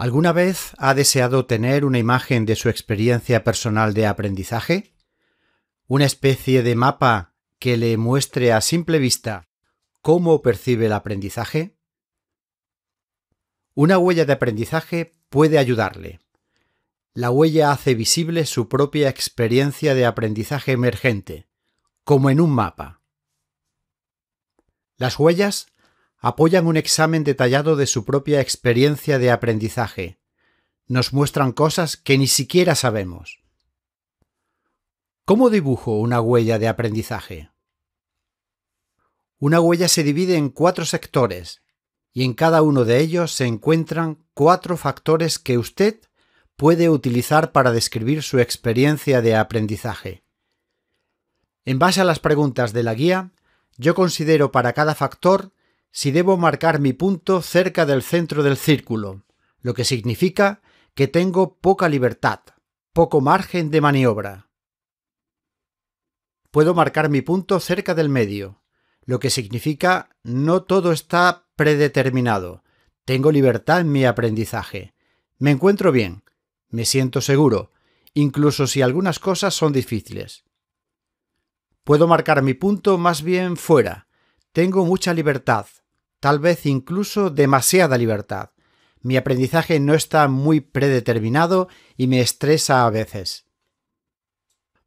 ¿Alguna vez ha deseado tener una imagen de su experiencia personal de aprendizaje? ¿Una especie de mapa que le muestre a simple vista cómo percibe el aprendizaje? Una huella de aprendizaje puede ayudarle. La huella hace visible su propia experiencia de aprendizaje emergente, como en un mapa. Las huellas apoyan un examen detallado de su propia experiencia de aprendizaje. Nos muestran cosas que ni siquiera sabemos. ¿Cómo dibujo una huella de aprendizaje? Una huella se divide en cuatro sectores y en cada uno de ellos se encuentran cuatro factores que usted puede utilizar para describir su experiencia de aprendizaje. En base a las preguntas de la guía, yo considero para cada factor si debo marcar mi punto cerca del centro del círculo, lo que significa que tengo poca libertad, poco margen de maniobra. Puedo marcar mi punto cerca del medio, lo que significa no todo está predeterminado, tengo libertad en mi aprendizaje, me encuentro bien, me siento seguro, incluso si algunas cosas son difíciles. Puedo marcar mi punto más bien fuera, tengo mucha libertad, tal vez incluso demasiada libertad. Mi aprendizaje no está muy predeterminado y me estresa a veces.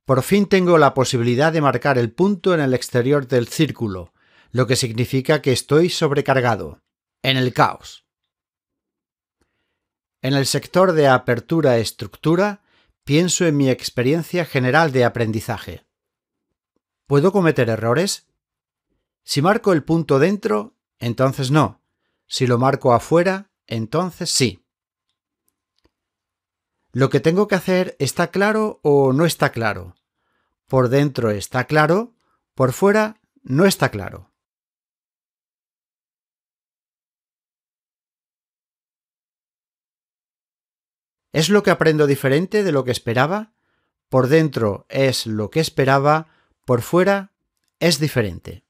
Por fin tengo la posibilidad de marcar el punto en el exterior del círculo, lo que significa que estoy sobrecargado, en el caos. En el sector de apertura-estructura, e pienso en mi experiencia general de aprendizaje. ¿Puedo cometer errores? Si marco el punto dentro, entonces no. Si lo marco afuera, entonces sí. Lo que tengo que hacer está claro o no está claro. Por dentro está claro, por fuera no está claro. ¿Es lo que aprendo diferente de lo que esperaba? Por dentro es lo que esperaba, por fuera es diferente.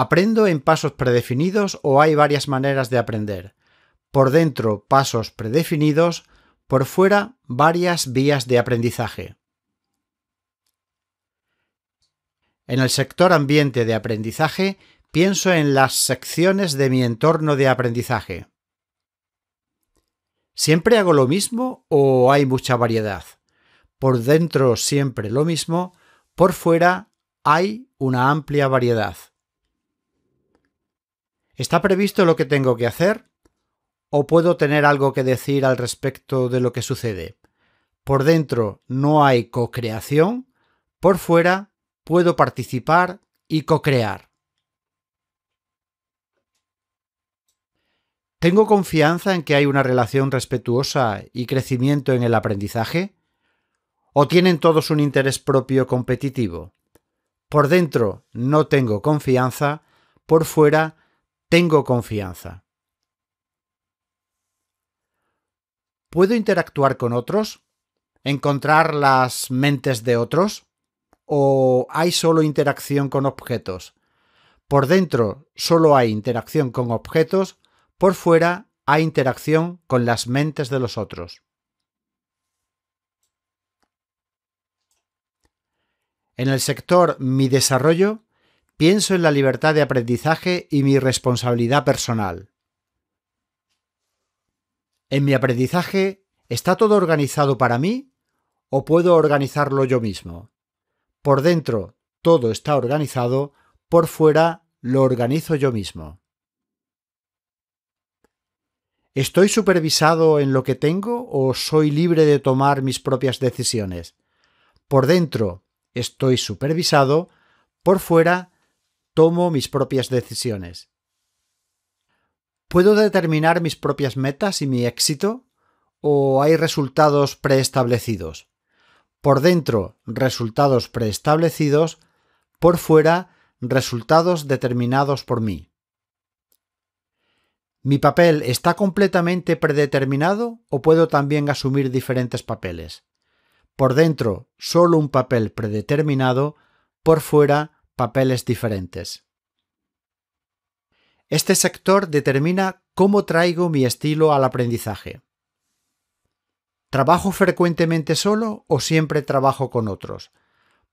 ¿Aprendo en pasos predefinidos o hay varias maneras de aprender? Por dentro, pasos predefinidos, por fuera, varias vías de aprendizaje. En el sector ambiente de aprendizaje, pienso en las secciones de mi entorno de aprendizaje. ¿Siempre hago lo mismo o hay mucha variedad? Por dentro siempre lo mismo, por fuera hay una amplia variedad. ¿Está previsto lo que tengo que hacer? ¿O puedo tener algo que decir al respecto de lo que sucede? Por dentro no hay co-creación, por fuera puedo participar y co-crear. ¿Tengo confianza en que hay una relación respetuosa y crecimiento en el aprendizaje? ¿O tienen todos un interés propio competitivo? Por dentro no tengo confianza, por fuera tengo confianza. ¿Puedo interactuar con otros? ¿Encontrar las mentes de otros? ¿O hay solo interacción con objetos? Por dentro solo hay interacción con objetos, por fuera hay interacción con las mentes de los otros. En el sector Mi desarrollo Pienso en la libertad de aprendizaje y mi responsabilidad personal. ¿En mi aprendizaje está todo organizado para mí o puedo organizarlo yo mismo? Por dentro todo está organizado, por fuera lo organizo yo mismo. ¿Estoy supervisado en lo que tengo o soy libre de tomar mis propias decisiones? Por dentro estoy supervisado, por fuera tomo mis propias decisiones. ¿Puedo determinar mis propias metas y mi éxito? ¿O hay resultados preestablecidos? Por dentro, resultados preestablecidos, por fuera, resultados determinados por mí. ¿Mi papel está completamente predeterminado o puedo también asumir diferentes papeles? Por dentro, solo un papel predeterminado, por fuera, papeles diferentes. Este sector determina cómo traigo mi estilo al aprendizaje. ¿Trabajo frecuentemente solo o siempre trabajo con otros?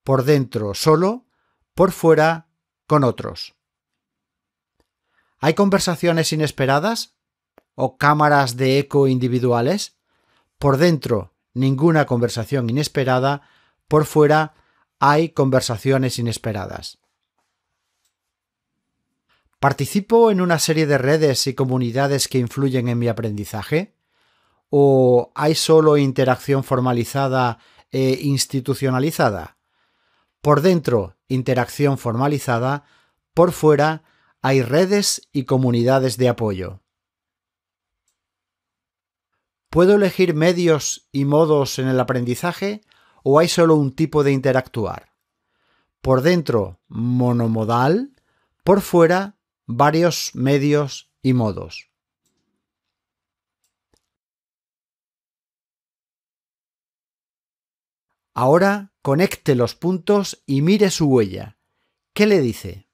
Por dentro solo, por fuera con otros. ¿Hay conversaciones inesperadas? ¿O cámaras de eco individuales? Por dentro, ninguna conversación inesperada, por fuera, hay conversaciones inesperadas. ¿Participo en una serie de redes y comunidades que influyen en mi aprendizaje? ¿O hay solo interacción formalizada e institucionalizada? Por dentro, interacción formalizada, por fuera, hay redes y comunidades de apoyo. ¿Puedo elegir medios y modos en el aprendizaje o hay solo un tipo de interactuar? Por dentro, monomodal, por fuera, varios medios y modos. Ahora conecte los puntos y mire su huella. ¿Qué le dice?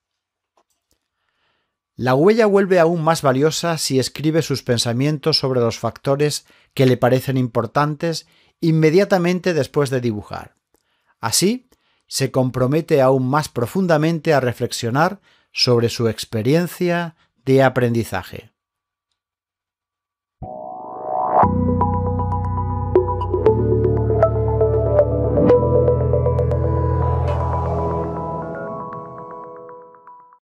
La huella vuelve aún más valiosa si escribe sus pensamientos sobre los factores que le parecen importantes inmediatamente después de dibujar. Así, se compromete aún más profundamente a reflexionar sobre su experiencia de aprendizaje.